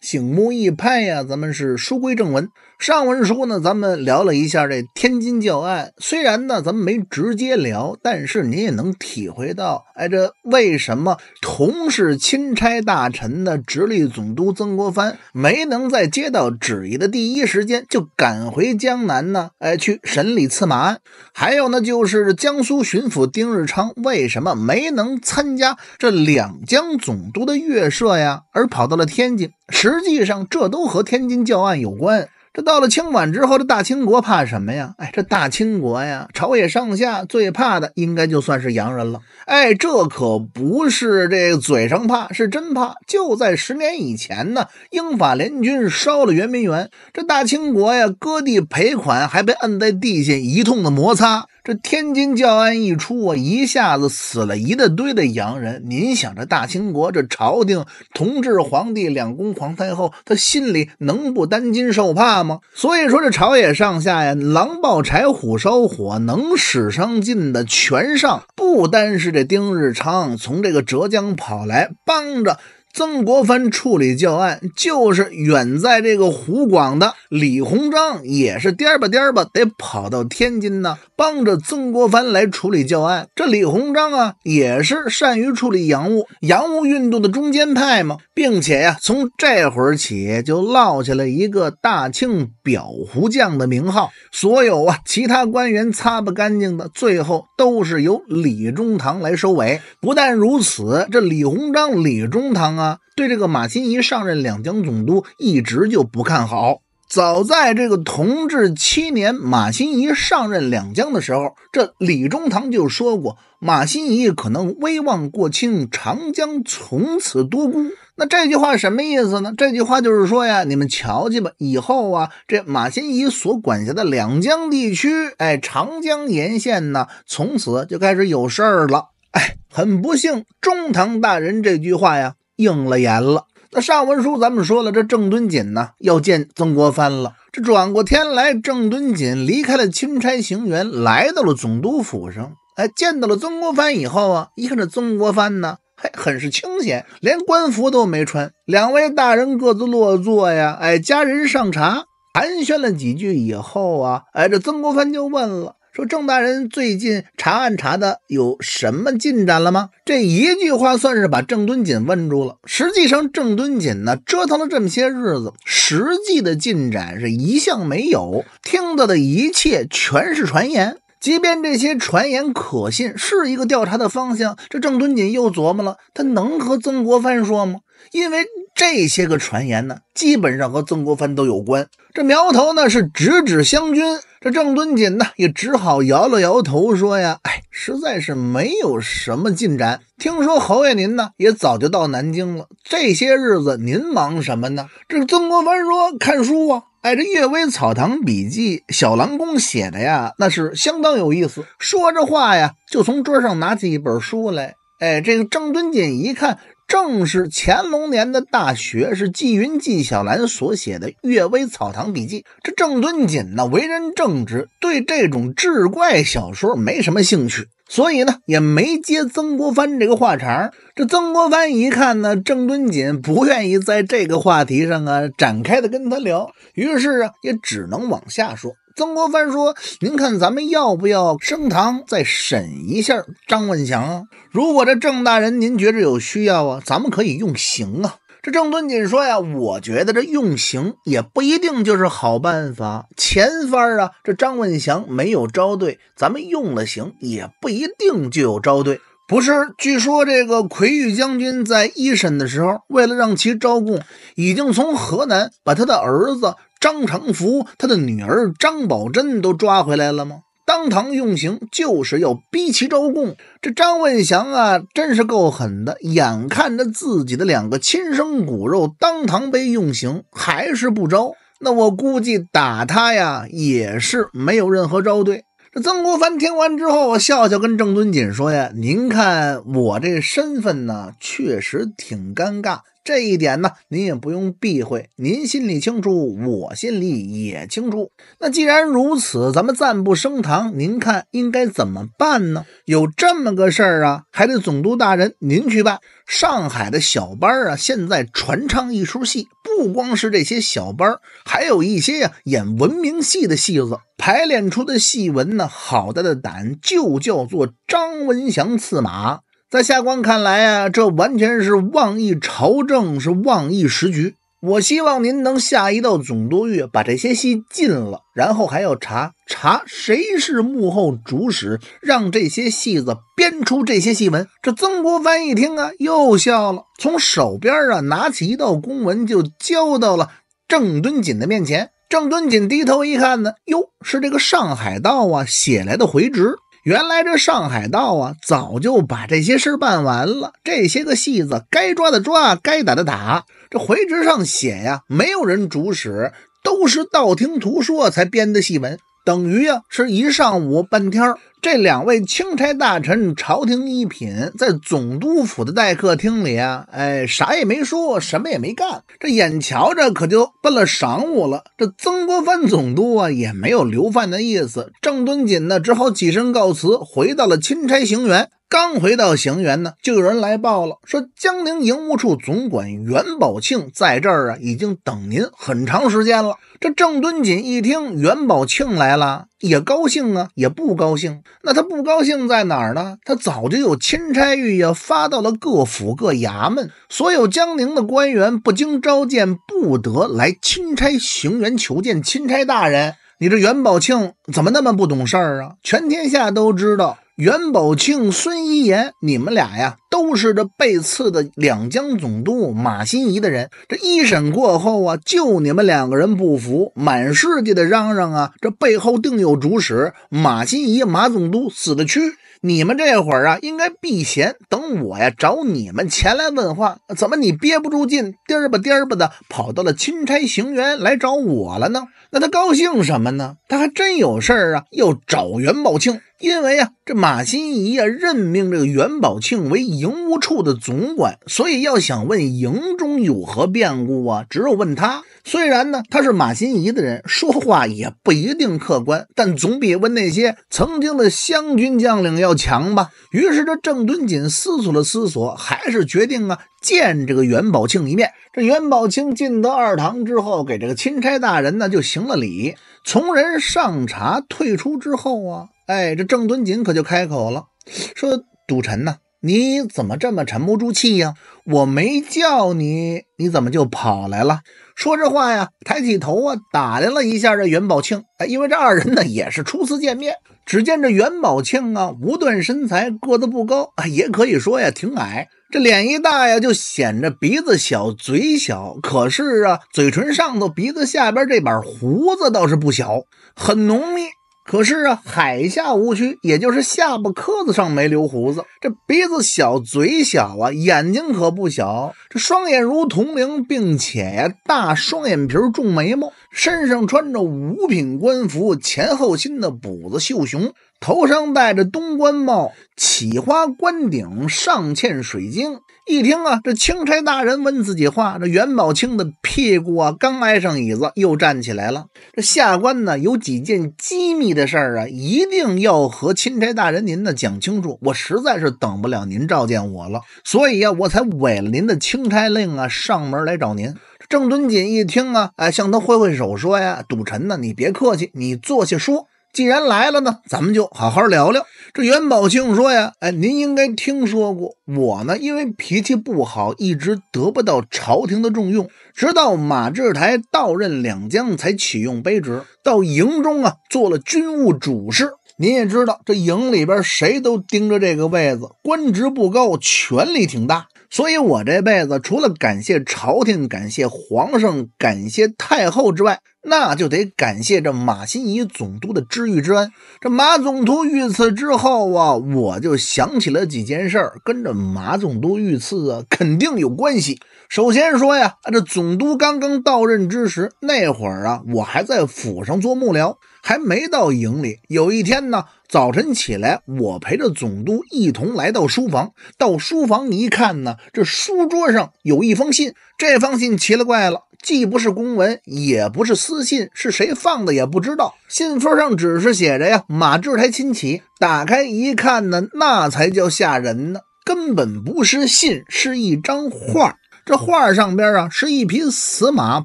醒目一拍呀！咱们是书归正文。上文书呢，咱们聊了一下这天津教案。虽然呢，咱们没直接聊，但是你也能体会到，哎，这为什么同是钦差大臣的直隶总督曾国藩没能在接到旨意的第一时间就赶回江南呢？哎，去审理刺马案。还有呢，就是江苏巡抚丁日昌为什么没能参加这两江总督的月社呀，而跑到了天津？实际上，这都和天津教案有关。这到了清晚之后，这大清国怕什么呀？哎，这大清国呀，朝野上下最怕的，应该就算是洋人了。哎，这可不是这嘴上怕，是真怕。就在十年以前呢，英法联军烧了圆明园，这大清国呀，割地赔款，还被摁在地下一通的摩擦。这天津教案一出啊，一下子死了一大堆的洋人。您想，这大清国这朝廷，同治皇帝、两宫皇太后，他心里能不担惊受怕吗？所以说，这朝野上下呀，狼抱柴、虎烧火，能使上劲的全上。不单是这丁日昌从这个浙江跑来帮着。曾国藩处理教案，就是远在这个湖广的李鸿章也是颠吧颠吧得跑到天津呢，帮着曾国藩来处理教案。这李鸿章啊，也是善于处理洋务，洋务运动的中间派嘛，并且呀，从这会儿起就落下了一个“大清裱糊匠”的名号。所有啊，其他官员擦不干净的，最后都是由李中堂来收尾。不但如此，这李鸿章、李中堂啊。对这个马新贻上任两江总督一直就不看好。早在这个同治七年，马新贻上任两江的时候，这李中堂就说过：“马新贻可能威望过轻，长江从此多孤。那这句话什么意思呢？这句话就是说呀，你们瞧去吧，以后啊，这马新贻所管辖的两江地区，哎，长江沿线呢，从此就开始有事儿了。哎，很不幸，中堂大人这句话呀。应了言了。那上文书咱们说了，这郑敦锦呢要见曾国藩了。这转过天来，郑敦锦离开了钦差行辕，来到了总督府上。哎，见到了曾国藩以后啊，一看这曾国藩呢，嘿，很是清闲，连官服都没穿。两位大人各自落座呀，哎，家人上茶，寒暄了几句以后啊，哎，这曾国藩就问了。说郑大人最近查案查的有什么进展了吗？这一句话算是把郑敦锦问住了。实际上，郑敦锦呢折腾了这么些日子，实际的进展是一向没有。听到的一切全是传言。即便这些传言可信，是一个调查的方向。这郑敦锦又琢磨了，他能和曾国藩说吗？因为这些个传言呢，基本上和曾国藩都有关。这苗头呢是直指湘军，这郑敦锦呢也只好摇了摇头，说呀，哎，实在是没有什么进展。听说侯爷您呢也早就到南京了，这些日子您忙什么呢？这曾国藩说看书啊，哎，这《阅微草堂笔记》小狼公写的呀，那是相当有意思。说着话呀，就从桌上拿起一本书来，哎，这个郑敦锦一看，正是乾隆年的大学，是纪云纪晓岚所写的《阅微草堂笔记》。这郑敦锦呢，为人正直，对这种志怪小说没什么兴趣。所以呢，也没接曾国藩这个话茬。这曾国藩一看呢，郑敦锦不愿意在这个话题上啊展开的跟他聊，于是啊，也只能往下说。曾国藩说：“您看咱们要不要升堂再审一下张文祥啊？如果这郑大人您觉着有需要啊，咱们可以用刑啊。”郑敦锦说呀：“我觉得这用刑也不一定就是好办法。前番啊，这张文祥没有招对，咱们用了刑也不一定就有招对。不是，据说这个奎玉将军在一审的时候，为了让其招供，已经从河南把他的儿子张成福、他的女儿张宝珍都抓回来了吗？”当堂用刑就是要逼其招供。这张文祥啊，真是够狠的，眼看着自己的两个亲生骨肉当堂被用刑，还是不招。那我估计打他呀，也是没有任何招对。这曾国藩听完之后，笑笑跟郑敦锦说呀：“您看我这身份呢，确实挺尴尬。”这一点呢，您也不用避讳，您心里清楚，我心里也清楚。那既然如此，咱们暂不升堂，您看应该怎么办呢？有这么个事儿啊，还得总督大人您去办。上海的小班儿啊，现在传唱一出戏，不光是这些小班儿，还有一些呀演文明戏的戏子排练出的戏文呢，好大的胆，就叫做《张文祥刺马》。在下官看来啊，这完全是妄议朝政，是妄议时局。我希望您能下一道总督谕，把这些戏禁了，然后还要查查谁是幕后主使，让这些戏子编出这些戏文。这曾国藩一听啊，又笑了，从手边啊拿起一道公文，就交到了郑敦锦的面前。郑敦锦低头一看呢，哟，是这个上海道啊写来的回执。原来这上海道啊，早就把这些事儿办完了。这些个戏子该抓的抓，该打的打。这回执上写呀，没有人主使，都是道听途说才编的戏文，等于啊是一上午半天这两位钦差大臣，朝廷一品，在总督府的待客厅里啊，哎，啥也没说，什么也没干。这眼瞧着可就奔了晌午了。这曾国藩总督啊，也没有留饭的意思。郑敦锦呢，只好起身告辞，回到了钦差行辕。刚回到行辕呢，就有人来报了，说江宁营务处总管袁宝庆在这儿啊，已经等您很长时间了。这郑敦锦一听，袁宝庆来了。也高兴啊，也不高兴。那他不高兴在哪儿呢？他早就有钦差谕呀，发到了各府各衙门，所有江宁的官员不经召见不得来钦差行辕求见钦差大人。你这元宝庆怎么那么不懂事儿啊？全天下都知道。袁宝庆、孙一言，你们俩呀，都是这被刺的两江总督马新贻的人。这一审过后啊，就你们两个人不服，满世界的嚷嚷啊，这背后定有主使。马新贻、马总督死得去。你们这会儿啊，应该避嫌，等我呀找你们前来问话。怎么你憋不住劲，颠儿吧颠儿吧的跑到了钦差行辕来找我了呢？那他高兴什么呢？他还真有事儿啊，要找袁宝庆。因为啊，这马新贻啊任命这个袁宝庆为营务处的总管，所以要想问营中有何变故啊，只有问他。虽然呢，他是马新贻的人，说话也不一定客观，但总比问那些曾经的湘军将领要强吧。于是这郑敦锦思索了思索，还是决定啊见这个袁宝庆一面。这袁宝庆进得二堂之后，给这个钦差大人呢就行了礼。从人上茶退出之后啊，哎，这郑敦锦可就开口了，说：“赌臣呢。你怎么这么沉不住气呀？我没叫你，你怎么就跑来了？说这话呀，抬起头啊，打量了一下这元宝庆。哎，因为这二人呢也是初次见面。只见这元宝庆啊，无段身材，个子不高，也可以说呀挺矮。这脸一大呀，就显着鼻子小、嘴小。可是啊，嘴唇上头、鼻子下边这板胡子倒是不小，很浓密。可是啊，海下无须，也就是下巴磕子上没留胡子，这鼻子小，嘴小啊，眼睛可不小，这双眼如铜铃，并且呀、大双眼皮儿，重眉毛，身上穿着五品官服，前后襟的补子绣熊，头上戴着冬官帽，起花冠顶上嵌水晶。一听啊，这钦差大人问自己话，这袁宝清的屁股啊，刚挨上椅子又站起来了。这下官呢，有几件机密的事儿啊，一定要和钦差大人您呢讲清楚。我实在是等不了您召见我了，所以呀，我才违了您的钦差令啊，上门来找您。郑敦锦一听啊，哎，向他挥挥手说呀：“赌臣呢，你别客气，你坐下说。”既然来了呢，咱们就好好聊聊。这元宝庆说呀，哎，您应该听说过我呢，因为脾气不好，一直得不到朝廷的重用，直到马志台到任两江才启用卑职，到营中啊做了军务主事。您也知道，这营里边谁都盯着这个位子，官职不高，权力挺大。所以我这辈子除了感谢朝廷、感谢皇上、感谢太后之外，那就得感谢这马新乙总督的知遇之恩。这马总督遇刺之后啊，我就想起了几件事儿，跟这马总督遇刺啊肯定有关系。首先说呀，这总督刚刚到任之时，那会儿啊，我还在府上做幕僚，还没到营里。有一天呢。早晨起来，我陪着总督一同来到书房。到书房一看呢，这书桌上有一封信。这封信奇了怪了，既不是公文，也不是私信，是谁放的也不知道。信封上只是写着呀“马志才亲启”。打开一看呢，那才叫吓人呢，根本不是信，是一张画。这画上边啊，是一匹死马，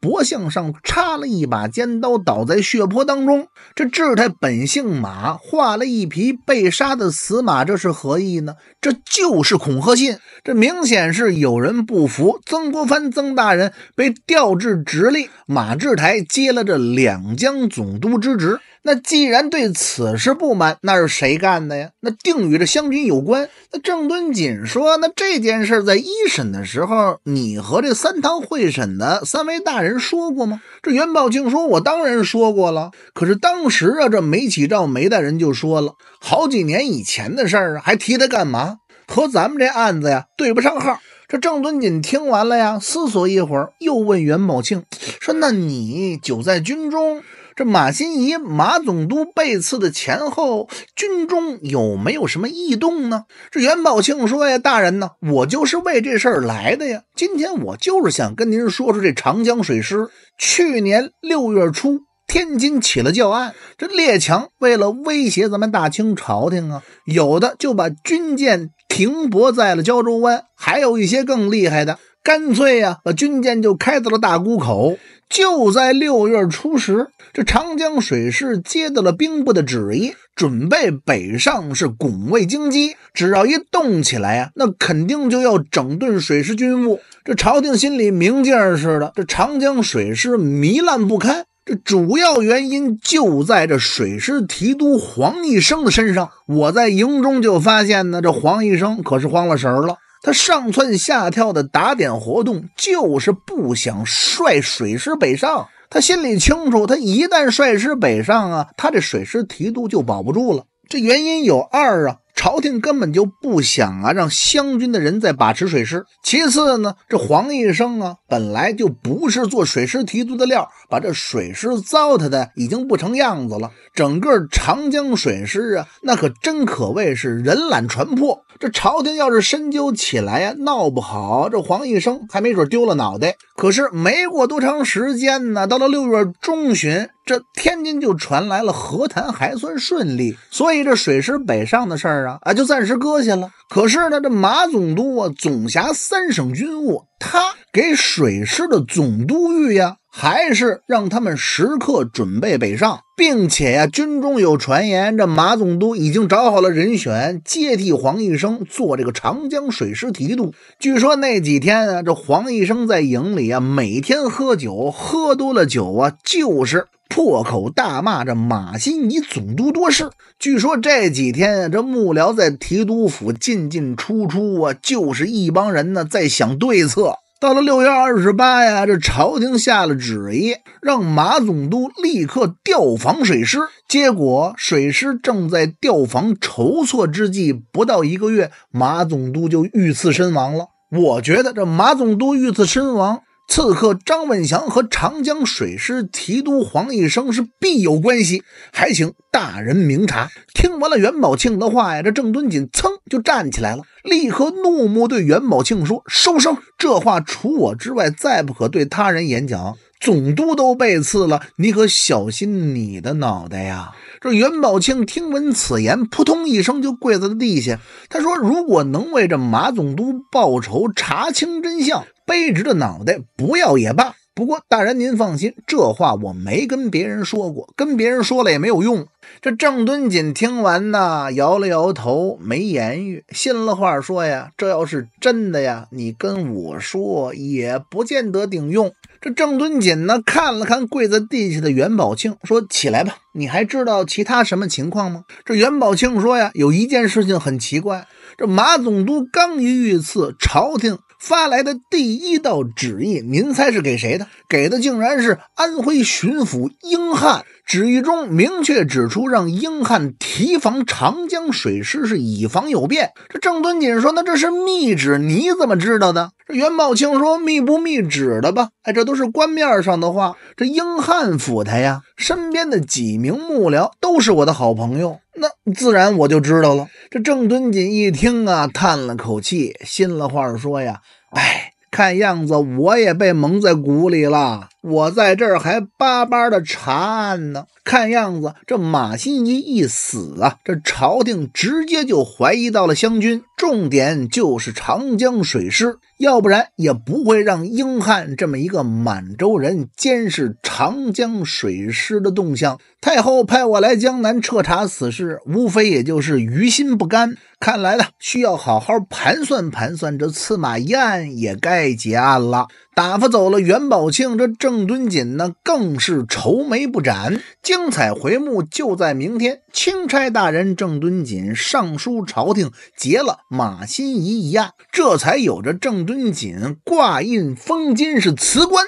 脖项上插了一把尖刀，倒在血泊当中。这志太本姓马，画了一匹被杀的死马，这是何意呢？这就是恐吓信。这明显是有人不服曾国藩曾大人被调至直隶，马志台接了这两江总督之职。那既然对此事不满，那是谁干的呀？那定与这湘军有关。那郑敦锦说：“那这件事在一审的时候，你和这三堂会审的三位大人说过吗？”这袁宝庆说：“我当然说过了。可是当时啊，这梅启照梅大人就说了，好几年以前的事儿啊，还提他干嘛？和咱们这案子呀对不上号。”这郑敦锦听完了呀，思索一会儿，又问袁宝庆说：“那你久在军中？”这马新仪、马总督被刺的前后，军中有没有什么异动呢？这袁宝庆说呀：“大人呢，我就是为这事儿来的呀。今天我就是想跟您说说这长江水师。去年六月初，天津起了教案，这列强为了威胁咱们大清朝廷啊，有的就把军舰停泊在了胶州湾，还有一些更厉害的，干脆呀，把军舰就开到了大沽口。”就在六月初十，这长江水师接到了兵部的旨意，准备北上是拱卫京畿。只要一动起来呀，那肯定就要整顿水师军务。这朝廷心里明镜似的，这长江水师糜烂不堪。这主要原因就在这水师提督黄一生的身上。我在营中就发现呢，这黄一生可是慌了神了。他上蹿下跳的打点活动，就是不想率水师北上。他心里清楚，他一旦率师北上啊，他这水师提督就保不住了。这原因有二啊：朝廷根本就不想啊让湘军的人在把持水师；其次呢，这黄一生啊本来就不是做水师提督的料，把这水师糟蹋的已经不成样子了。整个长江水师啊，那可真可谓是人懒船破。这朝廷要是深究起来呀，闹不好这黄一生还没准丢了脑袋。可是没过多长时间呢，到了六月中旬，这天津就传来了和谈还算顺利，所以这水师北上的事儿啊，啊就暂时搁下了。可是呢，这马总督啊，总辖三省军务，他给水师的总督御呀。还是让他们时刻准备北上，并且呀，军中有传言，这马总督已经找好了人选，接替黄一生做这个长江水师提督。据说那几天啊，这黄一生在营里啊，每天喝酒，喝多了酒啊，就是破口大骂这马新贻总督多事。据说这几天啊，这幕僚在提督府进进出出啊，就是一帮人呢在想对策。到了六月二十八呀，这朝廷下了旨意，让马总督立刻调防水师。结果水师正在调防筹措之际，不到一个月，马总督就遇刺身亡了。我觉得这马总督遇刺身亡。刺客张文祥和长江水师提督黄一生是必有关系，还请大人明察。听完了袁宝庆的话呀，这郑敦锦噌就站起来了，立刻怒目对袁宝庆说：“收声！这话除我之外，再不可对他人演讲。总督都被刺了，你可小心你的脑袋呀！”这袁宝庆听闻此言，扑通一声就跪在了地下。他说：“如果能为这马总督报仇，查清真相。”卑职的脑袋不要也罢。不过大人您放心，这话我没跟别人说过，跟别人说了也没有用。这郑敦锦听完呢，摇了摇头，没言语。信了话说呀，这要是真的呀，你跟我说也不见得顶用。这郑敦锦呢，看了看跪在地下的袁宝庆，说：“起来吧，你还知道其他什么情况吗？”这袁宝庆说呀，有一件事情很奇怪，这马总督刚一遇刺，朝廷。发来的第一道旨意，您猜是给谁的？给的竟然是安徽巡抚英汉。旨意中明确指出，让英汉提防长江水师，是以防有变。这郑敦锦说：“那这是密旨，你怎么知道的？”这袁茂清说：“密不密旨的吧？哎，这都是官面上的话。这英汉府台呀，身边的几名幕僚都是我的好朋友。”那自然我就知道了。这郑敦锦一听啊，叹了口气，心里话说呀：“哎，看样子我也被蒙在鼓里了。”我在这儿还巴巴的查案呢，看样子这马新贻一死啊，这朝廷直接就怀疑到了湘军，重点就是长江水师，要不然也不会让英汉这么一个满洲人监视长江水师的动向。太后派我来江南彻查此事，无非也就是于心不甘。看来呢，需要好好盘算盘算，这刺马案也该结案了。打发走了元宝庆，这郑敦锦呢，更是愁眉不展。精彩回目就在明天。钦差大人郑敦锦上书朝廷，结了马新贻一案，这才有着郑敦锦挂印封金，是辞官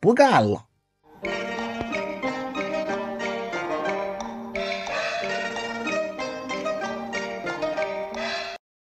不干了。